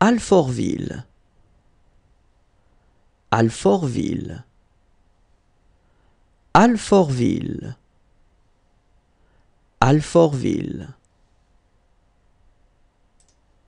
Alfortville Alfortville Alfortville Alfortville